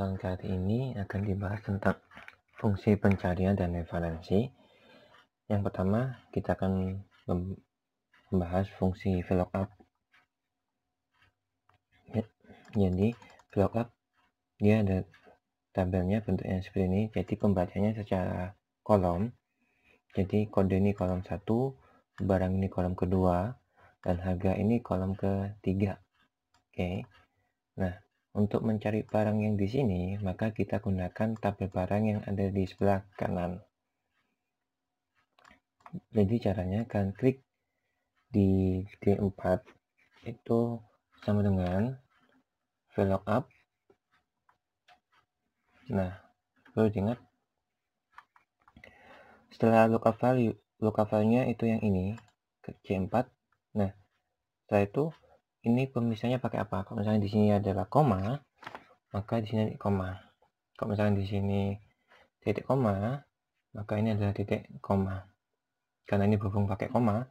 Tutorial kali ini akan dibahas tentang fungsi pencarian dan referensi. Yang pertama, kita akan membahas fungsi VLOOKUP. Ya, jadi, VLOOKUP dia ada tabelnya bentuknya seperti ini. Jadi, pembacanya secara kolom. Jadi, kode ini kolom 1, barang ini kolom kedua, dan harga ini kolom ketiga. Oke. Nah, untuk mencari barang yang di sini, maka kita gunakan tabel barang yang ada di sebelah kanan. Jadi caranya kan klik di D4 itu sama dengan velog up. Nah, perlu diingat setelah lookup value, lookup value-nya itu yang ini, ke C4. Nah, setelah itu ini pemisahnya pakai apa kalau misalnya di sini adalah koma maka di sini koma kalau misalnya di sini titik koma maka ini adalah titik koma karena ini berhubung pakai koma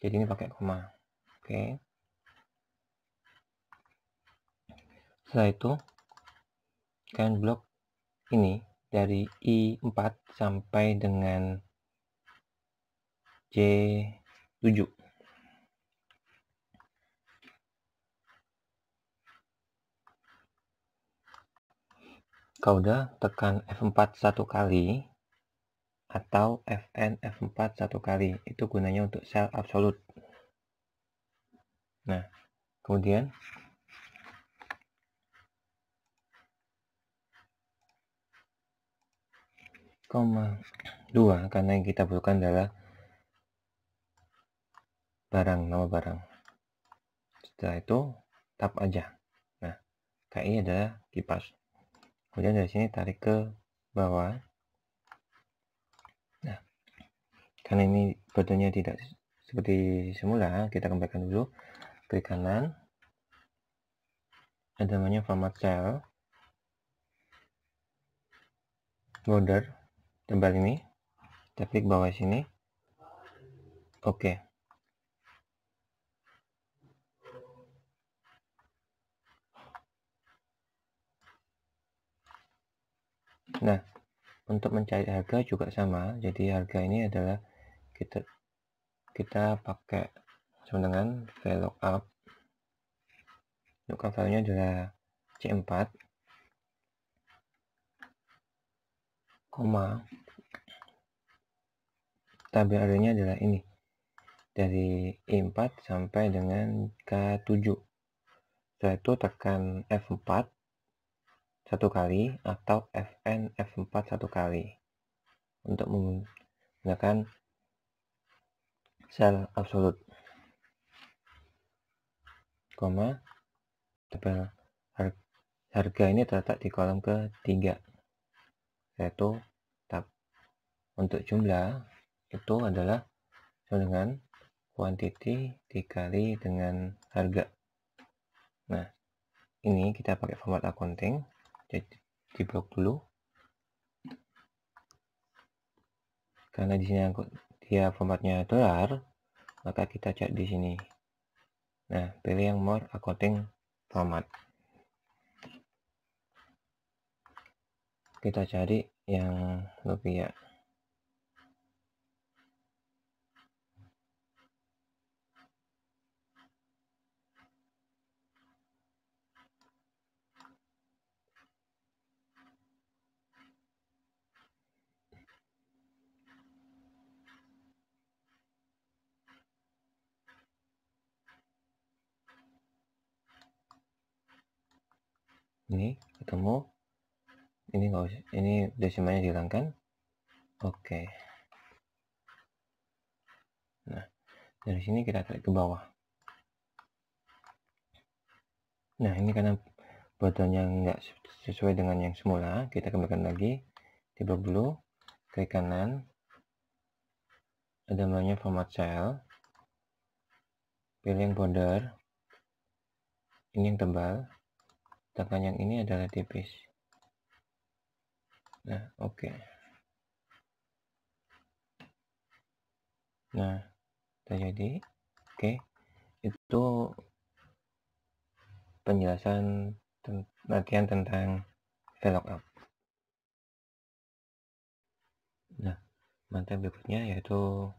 jadi ini pakai koma oke okay. setelah itu kalian blok ini dari I4 sampai dengan J7 udah tekan F4 satu kali atau Fn F4 satu kali itu gunanya untuk sel absolut nah kemudian koma 2 karena yang kita butuhkan adalah barang nama barang setelah itu tap aja nah KI adalah kipas kemudian dari sini tarik ke bawah nah karena ini bentuknya tidak seperti semula kita kembalikan dulu klik kanan ada namanya format cell border tebal ini kita klik bawah sini oke okay. Nah, untuk mencari harga juga sama. Jadi harga ini adalah kita kita pakai sama dengan VLOOKUP. Lookup value-nya adalah C4, koma tabel harganya adalah ini dari e 4 sampai dengan K7 setelah itu tekan F4 satu kali atau Fn F4 satu kali untuk menggunakan sel absolut koma tabel harga ini terletak di kolom ketiga yaitu tab untuk jumlah itu adalah sama dengan quantity dikali dengan harga nah ini kita pakai format accounting jadi di blok dulu karena di sini aku dia formatnya dolar maka kita cek di sini nah pilih yang more accounting format kita cari yang rupiah ini ketemu ini enggak usah ini semuanya dihilangkan oke okay. nah dari sini kita tarik ke bawah nah ini karena badannya enggak sesuai dengan yang semula kita kembalikan lagi tipe blue klik kanan ada namanya format cell pilih yang border ini yang tebal sedangkan yang ini adalah tipis nah oke okay. nah terjadi oke okay. itu penjelasan latihan tentang VLOOKUP nah materi berikutnya yaitu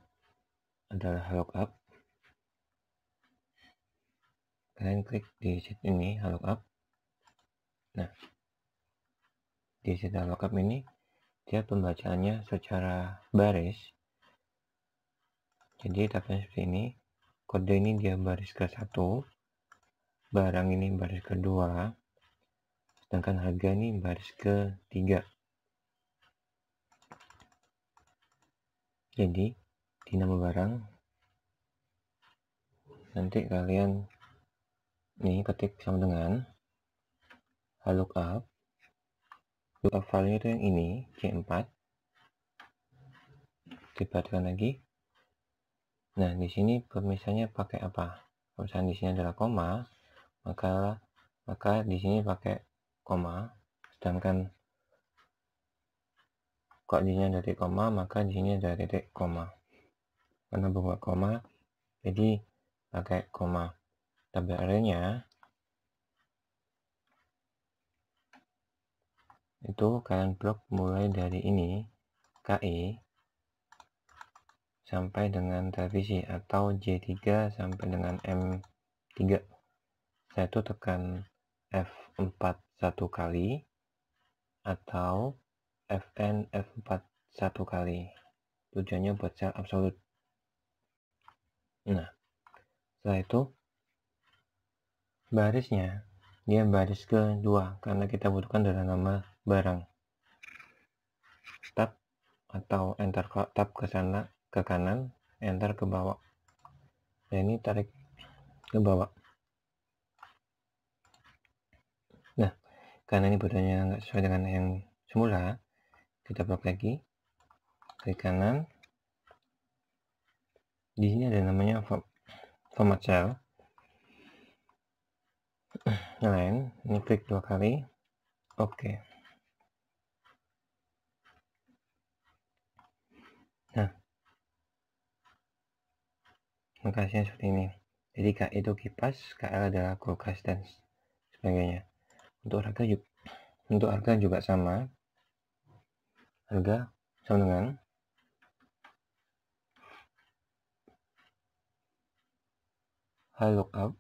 adalah up kalian klik di sheet ini up Nah, di digital lengkap ini dia pembacaannya secara baris. Jadi tapi seperti ini. Kode ini dia baris ke satu, barang ini baris kedua, sedangkan harga ini baris ke tiga. Jadi di nama barang nanti kalian nih ketik sama dengan lookup lookup filenya itu yang ini C4 dibatikan lagi nah di sini pemisahannya pakai apa pemisahan di sini adalah koma maka maka di sini pakai koma sedangkan kok di sini ada titik koma maka di sini ada titik koma karena bunga koma jadi pakai koma tabel arenya itu kalian blok mulai dari ini KE sampai dengan televisi atau J3 sampai dengan M3 satu tekan F4 satu kali atau Fn F4 satu kali tujuannya buat sel absolut nah setelah itu barisnya dia baris kedua karena kita butuhkan dalam nama barang. Tab atau enter tab ke sana ke kanan, enter ke bawah. Nah, ini tarik ke bawah. Nah, karena ini bodohnya nggak sesuai dengan yang semula, kita blok lagi. ke kanan. Di sini ada namanya format cell. Nah, lain, ini klik dua kali. Oke. Okay. notasinya seperti ini jadi K itu kipas KL adalah kulkas dan sebagainya untuk harga juga untuk harga juga sama harga sama dengan hal lookup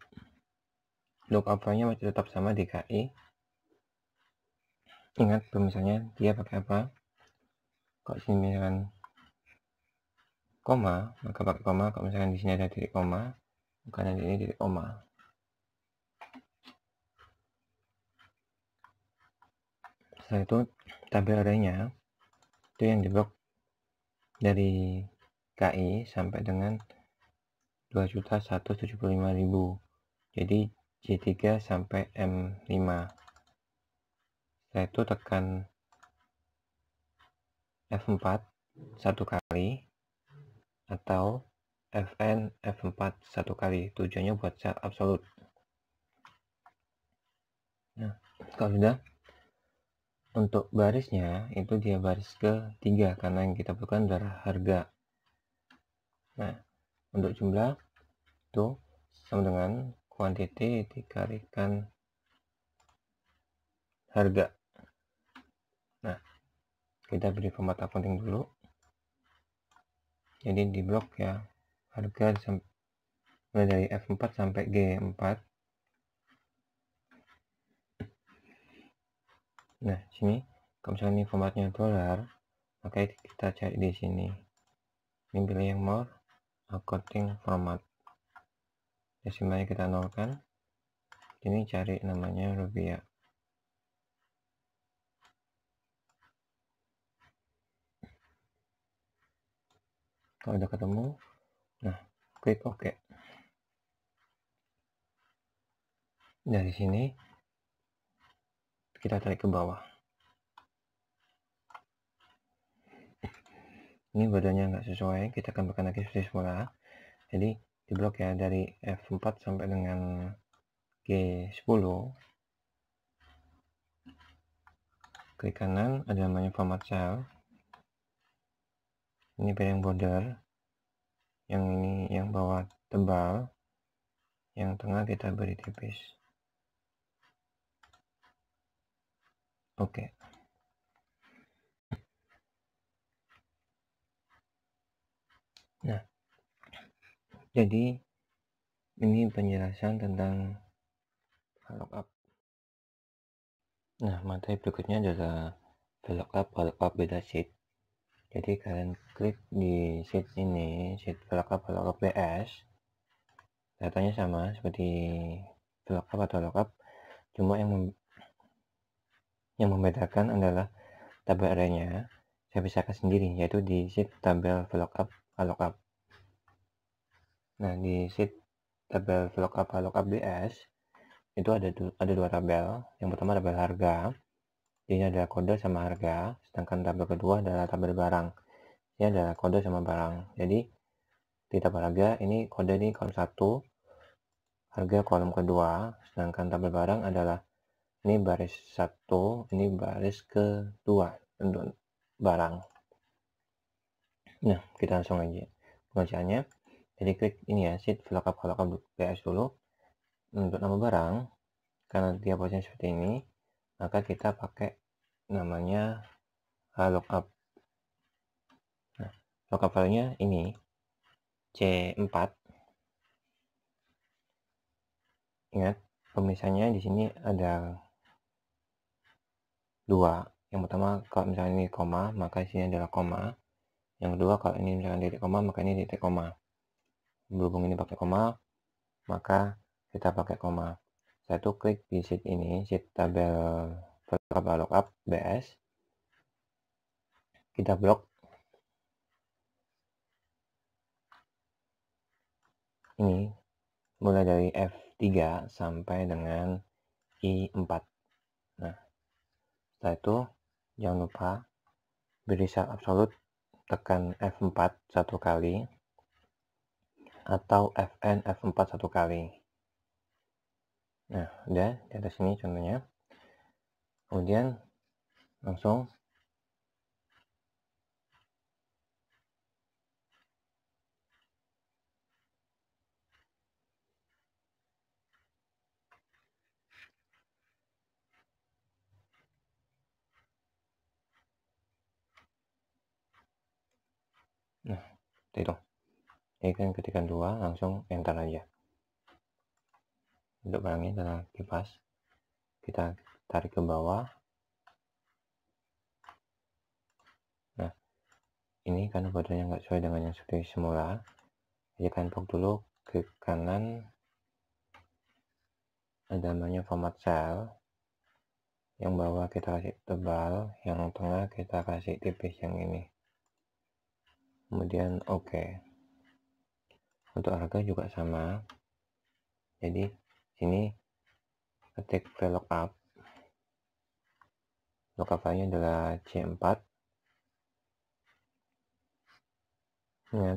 lookup-nya masih tetap sama di KI. E. ingat misalnya dia pakai apa kok sini misalkan koma, maka pakai koma. Kalau misalkan di sini ada titik koma, bukan di ini titik koma. Setelah itu tabel arenya itu yang di blok dari KI sampai dengan 2.175.000 jadi J3 sampai M5 setelah itu tekan F4 satu kali atau Fn F4 satu kali tujuannya buat set absolut nah kalau sudah untuk barisnya itu dia baris ke tiga karena yang kita bukan adalah harga nah untuk jumlah itu sama dengan quantity dikalikan harga nah kita beri format accounting dulu jadi di blok ya harga mulai dari F4 sampai G4 nah sini kalau misalnya ini formatnya dolar maka kita cari di sini ini pilih yang more accounting format desimalnya kita nolkan ini cari namanya rupiah kalau udah ketemu nah klik OK dari sini kita tarik ke bawah ini badannya nggak sesuai kita akan berikan lagi seperti semula jadi di blok ya dari F4 sampai dengan G10 klik kanan ada namanya format cell ini piring border yang ini yang bawah tebal yang tengah kita beri tipis oke okay. nah jadi ini penjelasan tentang up nah materi berikutnya adalah up lock up beda sheet jadi kalian klik di sheet ini sheet pelengkap pelengkap PS datanya sama seperti pelengkap atau lengkap cuma yang mem yang membedakan adalah tabel arenya saya pisahkan sendiri yaitu di sheet tabel lookup lookup nah di sheet tabel lookup lookup DS itu ada ada dua tabel yang pertama tabel harga jadi ini adalah kode sama harga, sedangkan tabel kedua adalah tabel barang. Ini adalah kode sama barang. Jadi, di tabel harga, ini kode ini kolom 1, harga kolom kedua, sedangkan tabel barang adalah ini baris 1, ini baris kedua untuk barang. Nah, kita langsung aja pengerjaannya. Jadi klik ini ya, sheet VLOOKUP VLOOKUP BS dulu untuk nama barang, karena dia posisinya seperti ini maka kita pakai namanya uh, eh, lookup nah, lookup value-nya ini C4 ingat pemisahnya di sini ada dua yang pertama kalau misalnya ini koma maka di sini adalah koma yang kedua kalau ini misalkan titik koma maka ini titik koma berhubung ini pakai koma maka kita pakai koma satu klik di sheet ini, sheet tabel VLOOKUP lookup BS. Kita blok. Ini mulai dari F3 sampai dengan I4. Nah, setelah itu jangan lupa beri share absolut tekan F4 satu kali atau Fn F4 satu kali. Nah, udah di atas ini contohnya. Kemudian langsung Nah, itu. Ini kan ketikan dua, langsung enter aja untuk barangnya adalah kipas kita tarik ke bawah nah ini karena badannya nggak sesuai dengan yang sudah semula jadi kalian dulu ke kanan ada namanya format cell yang bawah kita kasih tebal yang tengah kita kasih tipis yang ini kemudian oke okay. untuk harga juga sama jadi sini ketik VLOOKUP lookup filenya adalah C4 ya,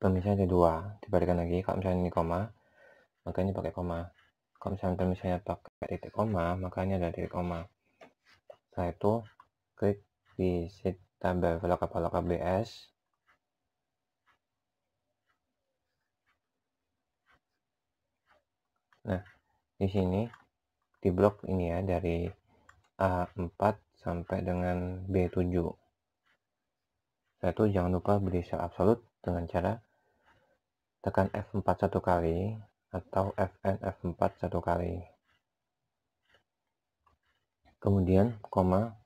permisinya ada dua dibalikkan lagi kalau misalnya ini koma maka ini pakai koma kalau misalnya permisinya pakai titik koma maka ini ada titik koma setelah itu klik di sheet tabel VLOOKUP VLOOKUP BS nah di sini di blok ini ya dari A4 sampai dengan B7 itu jangan lupa beli sel absolut dengan cara tekan F4 satu kali atau Fn F4 satu kali kemudian koma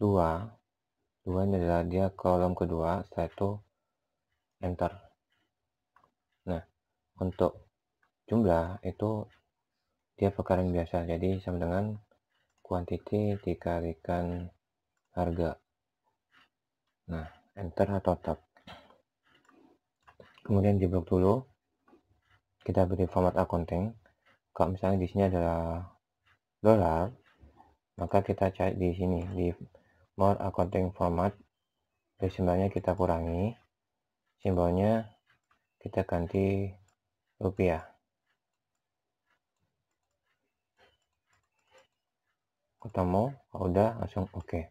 2 2 ini adalah dia kolom kedua setelah itu enter nah untuk jumlah itu dia yang biasa jadi sama dengan quantity dikalikan harga nah enter atau tab kemudian di blok dulu kita beri format accounting kalau misalnya di sini adalah dolar maka kita cari di sini di more accounting format simbolnya kita kurangi simbolnya kita ganti rupiah ketemu oh, udah langsung oke okay.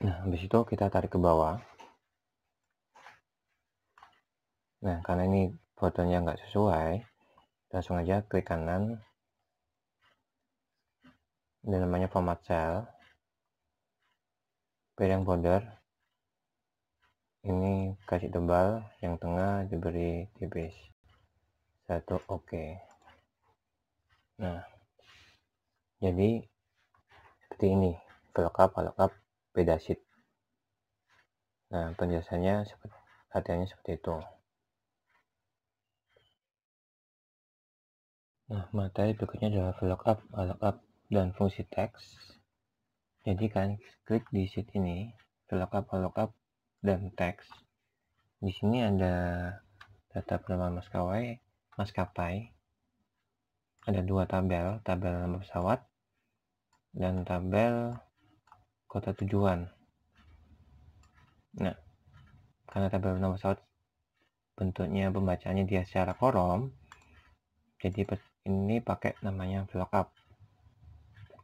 nah habis itu kita tarik ke bawah nah karena ini fotonya nggak sesuai langsung aja klik kanan dan namanya format cell pilih yang border ini kasih tebal yang tengah diberi tipis satu oke okay. nah jadi seperti ini pelengkap pelengkap beda sheet nah penjelasannya seperti latihannya seperti itu nah materi berikutnya adalah lookup lookup dan fungsi teks jadi kan klik di sheet ini lookup lookup dan teks di sini ada data penerbangan maskapai maskapai ada dua tabel tabel nomor pesawat dan tabel kota tujuan. Nah, karena tabel nomor pesawat bentuknya pembacanya dia secara kolom, jadi ini pakai namanya VLOOKUP.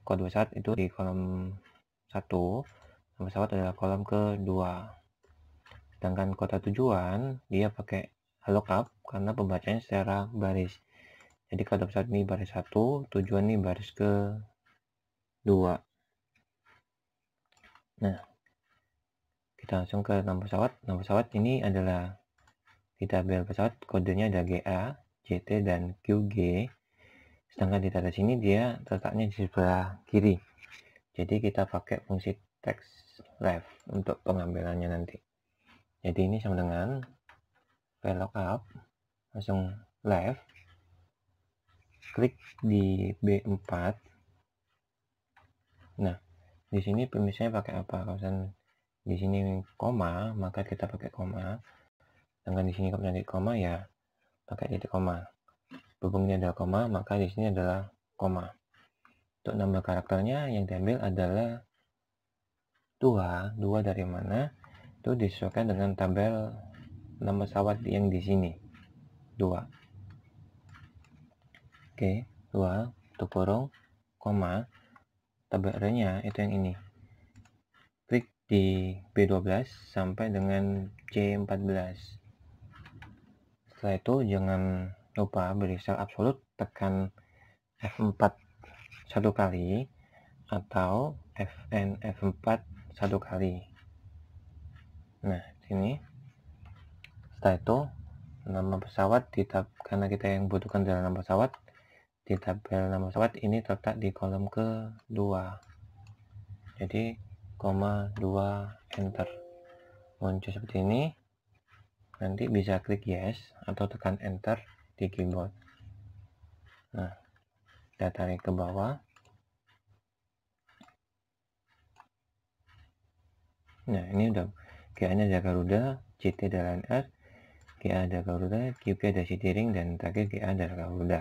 Kode pesawat itu di kolom 1, nama pesawat adalah kolom kedua. Sedangkan kota tujuan dia pakai lookup karena pembacanya secara baris. Jadi kode pesawat ini baris 1, tujuan ini baris ke dua nah kita langsung ke nomor pesawat nomor pesawat ini adalah di tabel pesawat kodenya ada GA, JT, dan QG sedangkan di atas ini dia letaknya di sebelah kiri jadi kita pakai fungsi text left untuk pengambilannya nanti jadi ini sama dengan velok up langsung left klik di B4 Nah, di sini pemisahnya pakai apa? Kawasan di sini koma, maka kita pakai koma. Sedangkan di sini kalau titik koma ya pakai titik koma. Berhubung ini adalah koma, maka di sini adalah koma. Untuk nama karakternya yang diambil adalah dua, dua dari mana? Itu disesuaikan dengan tabel nama pesawat yang di sini. Dua. Oke, dua, tukurung, koma, tabarnya itu yang ini klik di B12 sampai dengan C14 setelah itu jangan lupa beri sel absolut tekan F4 satu kali atau Fn F4 satu kali nah sini setelah itu nama pesawat kita karena kita yang butuhkan dalam pesawat di tabel nama pesawat ini terletak di kolom kedua jadi koma 2 enter muncul seperti ini nanti bisa klik yes atau tekan enter di keyboard nah kita tarik ke bawah nah ini udah GA nya ada Garuda CT ada Lion Air GA ada Garuda QP ada Citiring dan terakhir GA ada Garuda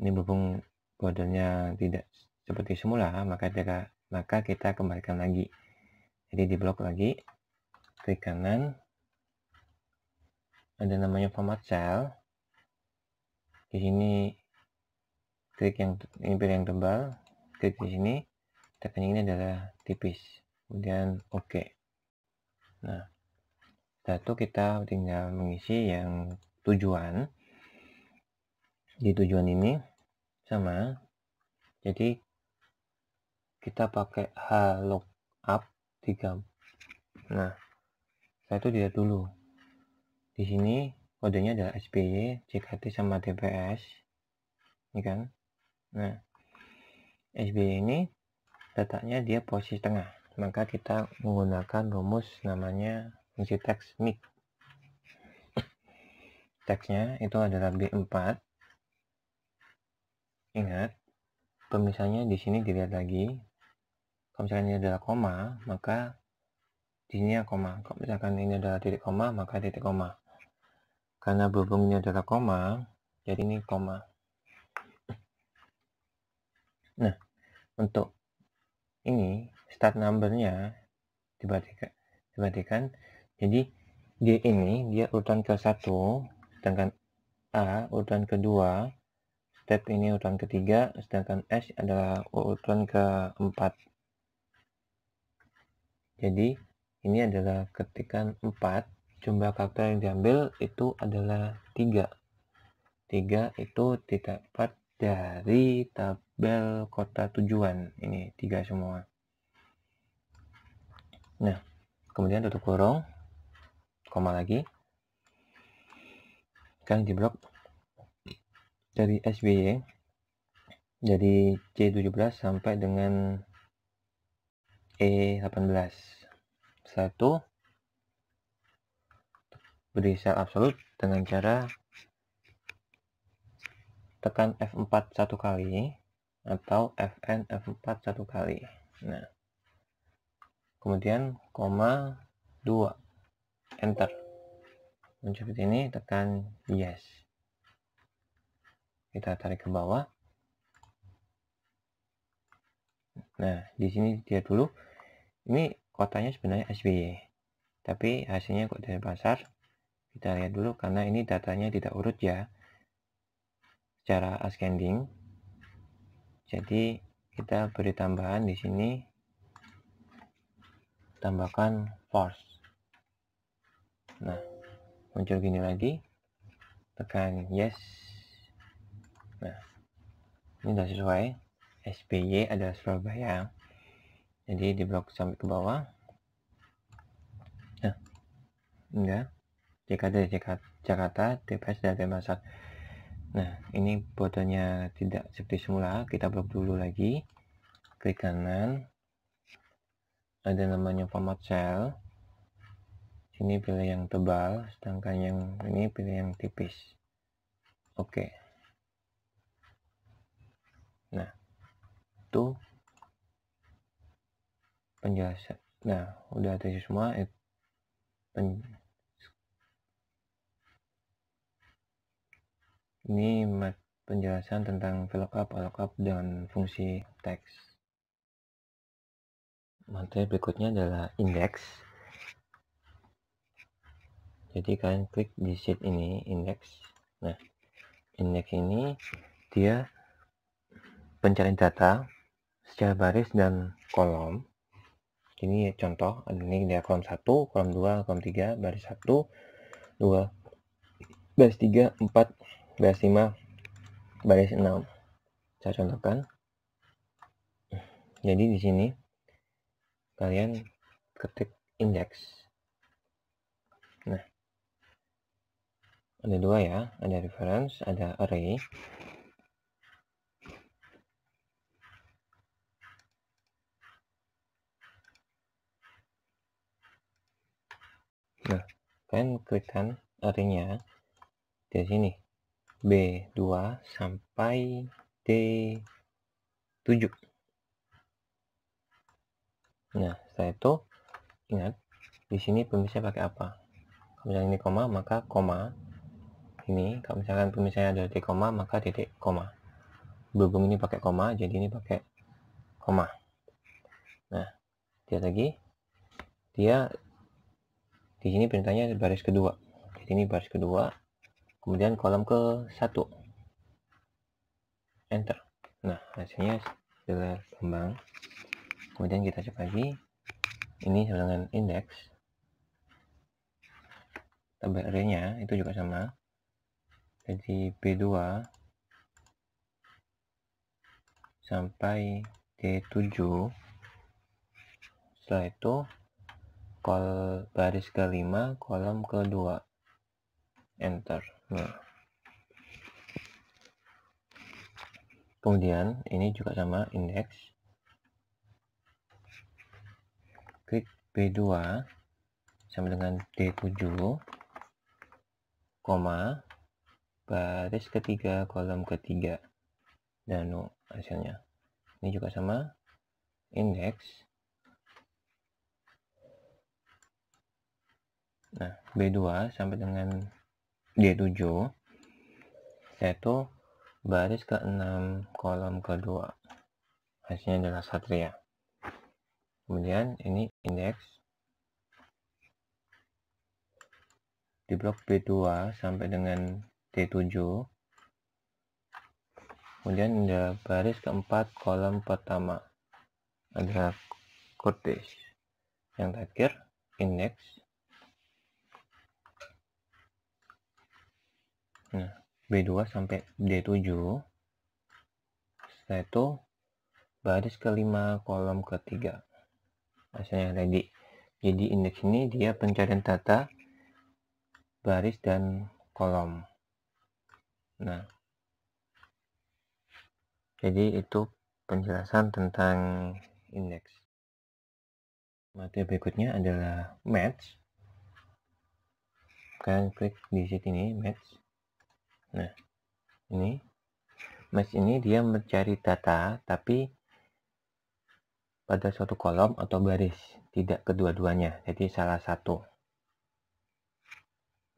ini berhubung bordernya tidak seperti semula maka kita, maka kita kembalikan lagi jadi di blok lagi klik kanan ada namanya format cell di sini klik yang ini pilih yang tebal klik di sini tekan ini adalah tipis kemudian oke okay. nah satu kita tinggal mengisi yang tujuan di tujuan ini sama jadi kita pakai H lookup 3 nah saya itu dilihat dulu di sini kodenya adalah SBY, JKT sama TPS, ini kan nah SBY ini letaknya dia posisi tengah maka kita menggunakan rumus namanya fungsi teks mic teksnya itu adalah B4 Ingat, pemisahnya di sini dilihat lagi. Kalau misalkan ini adalah koma, maka di sini koma. Kalau misalkan ini adalah titik koma, maka titik koma. Karena berhubung adalah koma, jadi ini koma. Nah, untuk ini start numbernya dibatikan, dibandingkan jadi dia ini dia urutan ke satu sedangkan A urutan kedua step ini urutan ketiga, sedangkan S adalah urutan keempat. Jadi, ini adalah ketikan 4, jumlah karakter yang diambil itu adalah 3. 3 itu didapat dari tabel kota tujuan. Ini 3 semua. Nah, kemudian tutup kurung, koma lagi. kan di blok dari SBY jadi C17 sampai dengan E18 satu beri sel absolut dengan cara tekan F4 satu kali atau Fn F4 satu kali nah kemudian koma 2 enter muncul seperti ini tekan yes kita tarik ke bawah nah di sini dia dulu ini kotanya sebenarnya SBY tapi hasilnya kok dari pasar kita lihat dulu karena ini datanya tidak urut ya secara ascending jadi kita beri tambahan di sini tambahkan force nah muncul gini lagi tekan yes Nah, ini sudah sesuai. SBY ada Surabaya. Jadi di blok sampai ke bawah. Nah, enggak. JKT Jakarta, TPS dan Denpasar. Nah, ini fotonya tidak seperti semula. Kita blok dulu lagi. Klik kanan. Ada namanya format cell. Ini pilih yang tebal, sedangkan yang ini pilih yang tipis. Oke. Okay. itu penjelasan nah udah ada semua pen, ini penjelasan tentang up, VLOOKUP, up dan fungsi teks materi berikutnya adalah index. jadi kalian klik di sheet ini index. nah index ini dia pencarian data secara baris dan kolom ini contoh ini dia kolom 1 kolom 2 kolom 3 baris 1 2 baris 3 4 baris 5 baris 6 saya contohkan jadi di sini kalian ketik indeks nah ada dua ya ada reference ada array kalian klikkan artinya di sini B2 sampai D7 nah setelah itu ingat di sini pemisah pakai apa kalau misalnya ini koma maka koma ini kalau misalkan pemisahnya ada titik koma maka titik koma berhubung ini pakai koma jadi ini pakai koma nah dia lagi dia di sini perintahnya baris kedua di sini baris kedua kemudian kolom ke satu enter nah hasilnya sudah kembang kemudian kita cek lagi ini sama dengan indeks tambah itu juga sama jadi B2 sampai D7 setelah itu kol baris kelima kolom kedua enter nah. kemudian ini juga sama indeks klik B2 sama dengan D7 koma baris ketiga kolom ketiga dan hasilnya ini juga sama indeks Nah, B2 sampai dengan D7 yaitu baris ke-6 kolom kedua. Hasilnya adalah satria. Kemudian ini indeks di blok B2 sampai dengan D7. Kemudian ada baris keempat kolom pertama adalah kurtis. Yang terakhir indeks Nah, B2 sampai D7. Setelah itu baris kelima kolom ketiga. Hasilnya tadi. Jadi indeks ini dia pencarian data baris dan kolom. Nah, jadi itu penjelasan tentang indeks. Materi berikutnya adalah match. Kalian klik di sini match. Nah, ini match ini dia mencari data tapi pada suatu kolom atau baris, tidak kedua-duanya. Jadi salah satu.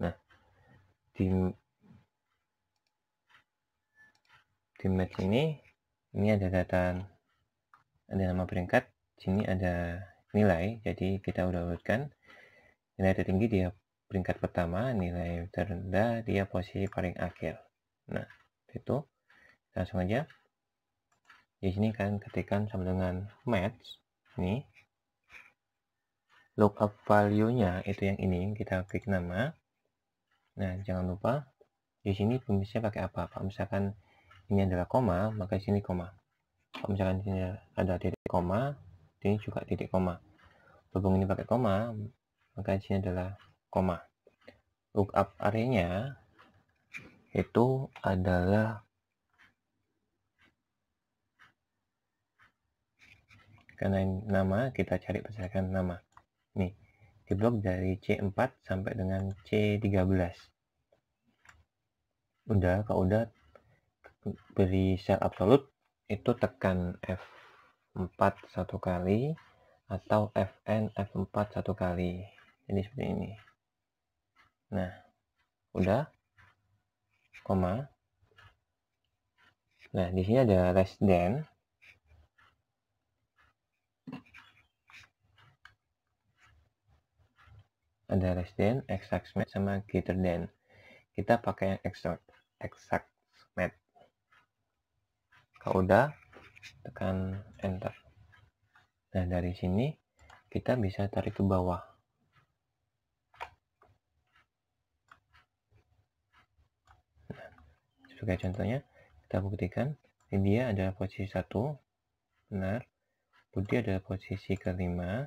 Nah, di di match ini ini ada data ada nama peringkat, sini ada nilai, jadi kita udah urutkan. Nilai tertinggi dia peringkat pertama, nilai terendah, dia posisi paling akhir. Nah, itu langsung aja. Di sini kan ketikkan sama dengan match. Ini lookup value-nya itu yang ini kita klik nama. Nah, jangan lupa di sini pemisahnya pakai apa? Kalau misalkan ini adalah koma, maka di sini koma. Kalau misalkan ini ada titik koma, ini juga titik koma. Berhubung ini pakai koma, maka sini adalah koma. Lookup arenya itu adalah karena nama kita cari berdasarkan nama. Nih, di blok dari C4 sampai dengan C13. Udah, kalau udah beri sel absolut itu tekan F4 satu kali atau Fn F4 satu kali. Jadi seperti ini. Nah, udah. Koma. Nah, di sini ada less than. Ada less than, exact match, sama greater than. Kita pakai yang exact, exact match. Kalau udah, tekan enter. Nah, dari sini kita bisa tarik ke bawah. sebagai contohnya kita buktikan India adalah posisi satu benar Budi adalah posisi kelima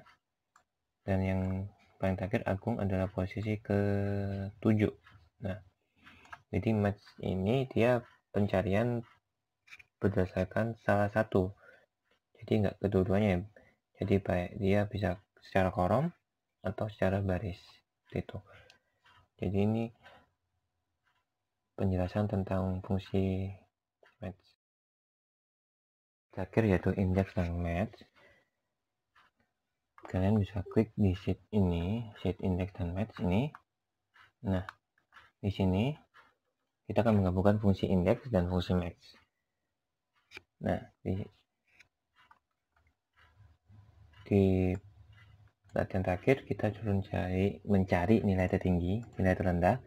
dan yang paling terakhir Agung adalah posisi ke tujuh nah jadi match ini dia pencarian berdasarkan salah satu jadi nggak kedua-duanya ya jadi baik dia bisa secara korom atau secara baris itu jadi ini penjelasan tentang fungsi match. Terakhir yaitu index dan match. Kalian bisa klik di sheet ini, sheet index dan match ini. Nah, di sini kita akan menggabungkan fungsi index dan fungsi match. Nah, di, di latihan terakhir kita cari mencari nilai tertinggi, nilai terendah,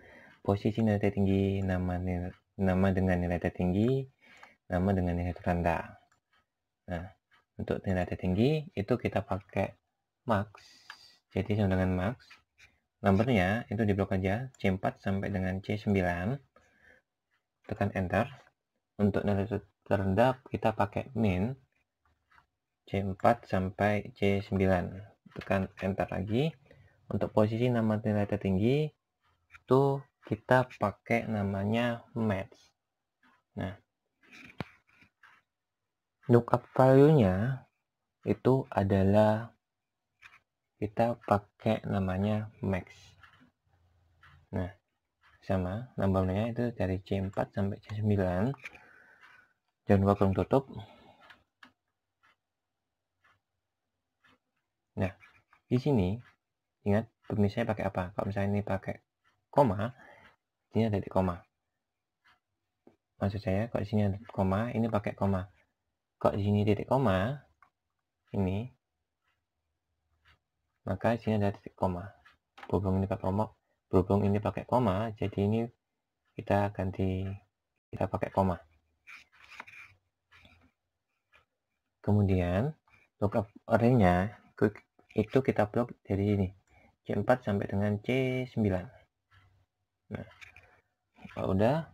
posisi nilai tertinggi, nama, nilai, nama dengan nilai tertinggi, nama dengan nilai terendah. Nah, untuk nilai tertinggi itu kita pakai max. Jadi sama dengan max. Nomornya itu di blok aja C4 sampai dengan C9. Tekan enter. Untuk nilai terendah kita pakai min C4 sampai C9. Tekan enter lagi. Untuk posisi nama nilai tertinggi itu kita pakai namanya match. Nah, lookup value-nya itu adalah kita pakai namanya max. Nah, sama nambahnya itu dari C4 sampai C9. Jangan lupa tutup. Nah, di sini ingat pemisahnya pakai apa? Kalau misalnya ini pakai koma, ini ada di koma maksud saya kok sini ada koma ini pakai koma kok di sini titik koma ini maka sini ada titik koma berhubung ini pakai koma berhubung ini pakai koma jadi ini kita ganti kita pakai koma kemudian lookup array itu kita blok dari sini C4 sampai dengan C9 nah kalau udah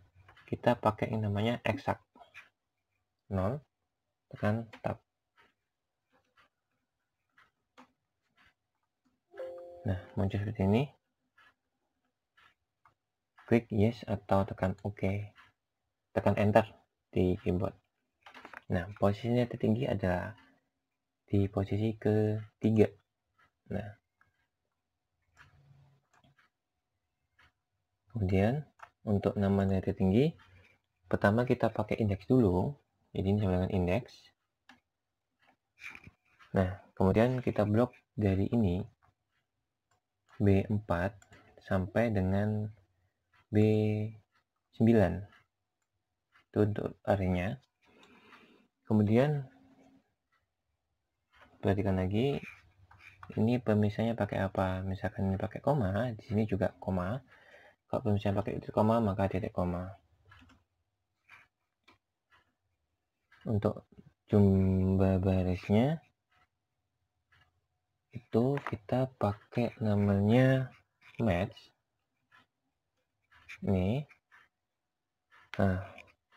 kita pakai yang namanya exact nol tekan tab nah muncul seperti ini klik yes atau tekan ok tekan enter di keyboard nah posisinya tertinggi adalah di posisi ketiga nah kemudian untuk nama nilai tertinggi pertama kita pakai indeks dulu jadi ini sama dengan indeks nah kemudian kita blok dari ini B4 sampai dengan B9 itu untuk arenya kemudian perhatikan lagi ini pemisahnya pakai apa misalkan ini pakai koma di sini juga koma kalau penulisan pakai titik koma, maka titik koma. Untuk jumlah barisnya, itu kita pakai namanya match. Ini. Nah,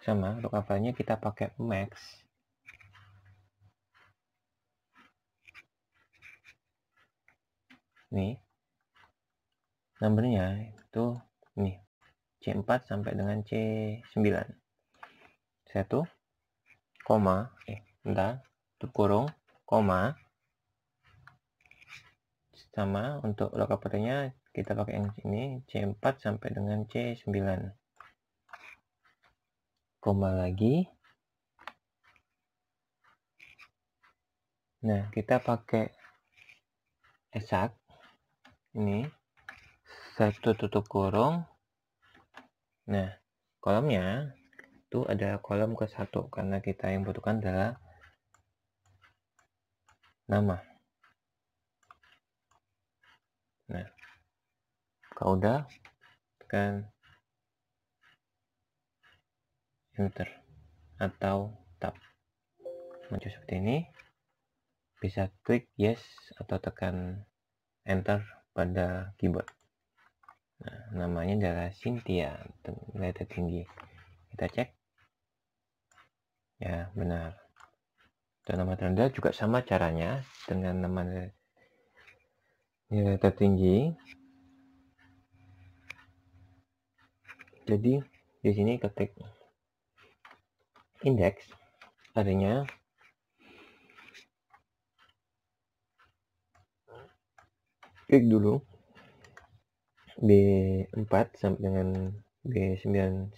sama. Untuk apanya kita pakai max. Nih. Nomornya itu ini C4 sampai dengan C9. 1, koma, eh, bentar, tutup kurung, koma, sama untuk lokapernya kita pakai yang ini C4 sampai dengan C9 koma lagi nah kita pakai esak ini satu tutup kurung nah kolomnya itu ada kolom ke satu karena kita yang butuhkan adalah nama nah kalau udah tekan enter atau tab muncul seperti ini bisa klik yes atau tekan enter pada keyboard Nah, namanya adalah Cynthia, letter tinggi. Kita cek. Ya, benar. Dan nama terendah juga sama caranya dengan nama nilai tertinggi. Jadi, di sini ketik indeks, artinya klik dulu B4 sampai dengan B99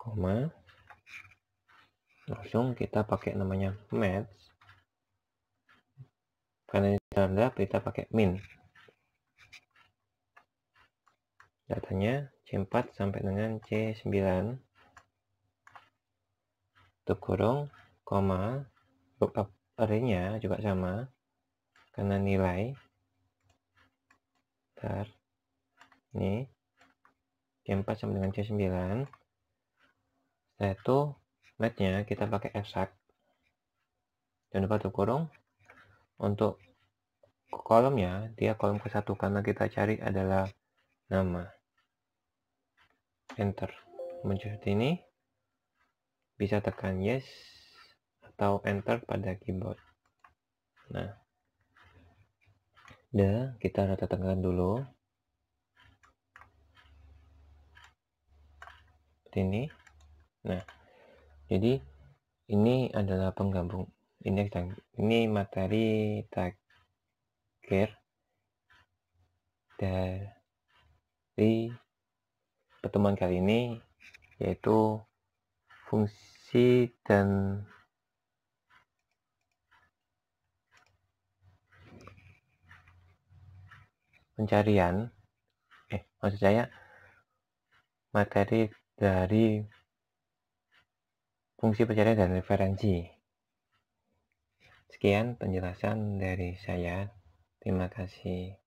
koma langsung kita pakai namanya match karena ini tanda kita pakai min datanya C4 sampai dengan C9 untuk kurung koma lookup arraynya juga sama karena nilai ntar ini C4 sama dengan C9 setelah itu matnya kita pakai exact jangan lupa tuh kurung untuk kolomnya dia kolom ke satu karena kita cari adalah nama enter muncul seperti ini bisa tekan yes atau enter pada keyboard nah Ya, kita rata tengahkan dulu. Seperti ini. Nah, jadi ini adalah penggabung indeks dan ini materi terakhir dari pertemuan kali ini yaitu fungsi dan pencarian eh maksud saya materi dari fungsi pencarian dan referensi sekian penjelasan dari saya terima kasih